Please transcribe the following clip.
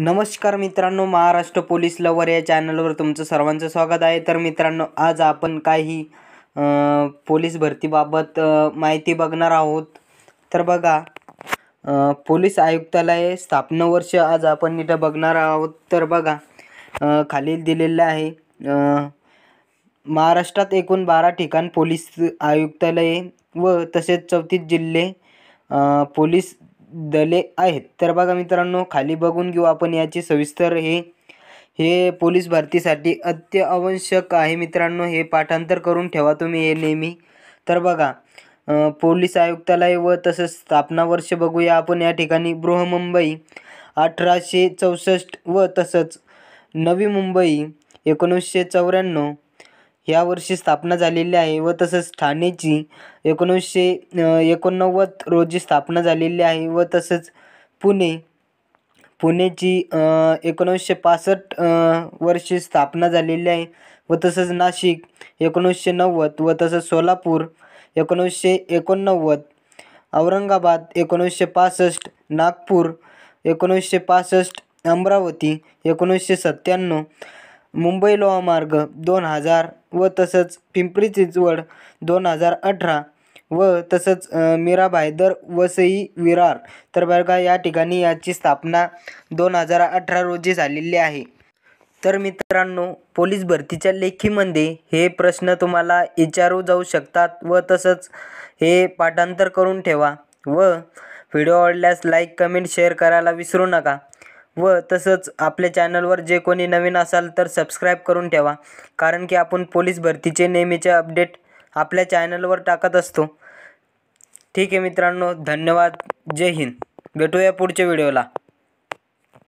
नमस्कार मित्रांनो Maharashtra police lover या चॅनलवर तुमचं सर्वांचं स्वागत आहे तर मित्रांनो आज आपण काही पोलीस भरतीबाबत माहिती बघणार आहोत तर बघा पोलीस आयुक्तालय स्थापना वर्ष आज आपण इथं बघणार आहोत तर बघा खालील दिलेलं आहे महाराष्ट्रात एकूण बारा ठिकाण पोलीस आयुक्तालये व तसेच चौतीस जिल्हे पोलीस दले आहेत तर बघा मित्रांनो खाली बघून घेऊ आपण याचे सविस्तर हे हे पोलीस भरतीसाठी अत्यावश्यक आहे मित्रांनो हे पाठांतर करून ठेवा तुम्ही हे नेहमी तर बघा पोलीस आयुक्तालय व तसंच स्थापना वर्ष बघूया आपण या ठिकाणी बृहमुंबई अठराशे चौसष्ट व तसंच नवी मुंबई एकोणीसशे चौऱ्याण्णव ह्या वर्षी स्थापना झालेली आहे व तसंच ठाणेची एकोणीसशे एकोणनव्वद रोजी स्थापना झालेली आहे व तसंच पुणे पुणेची एकोणीसशे पासष्ट वर्षी स्थापना झालेली आहे व तसंच नाशिक एकोणीसशे नव्वद व तसंच सोलापूर एकोणीसशे एकोणनव्वद औरंगाबाद एकोणीसशे पासष्ट नागपूर एकोणीसशे पासष्ट अमरावती एकोणीसशे सत्त्याण्णव मुंबई लोहा मार्ग दोन हजार व तसंच पिंपरी चिंचवड दोन हजार अठरा व तसंच मीरा भायदर वसई विरार तर बरं का या ठिकाणी याची स्थापना दोन हजार अठरा रोजी झालेली आहे तर मित्रांनो पोलीस भरतीच्या लेखीमध्ये हे प्रश्न तुम्हाला विचारू जाऊ शकतात व तसंच हे पाठांतर करून ठेवा व व्हिडिओ आवडल्यास लाईक कमेंट शेअर करायला विसरू नका व तसंच आपल्या चॅनलवर जे कोणी नवीन असाल तर सबस्क्राईब करून ठेवा कारण की आपण पोलीस भरतीचे नेहमीचे अपडेट आपल्या चॅनलवर टाकत असतो ठीक आहे मित्रांनो धन्यवाद जय हिंद भेटूया पुढच्या व्हिडिओला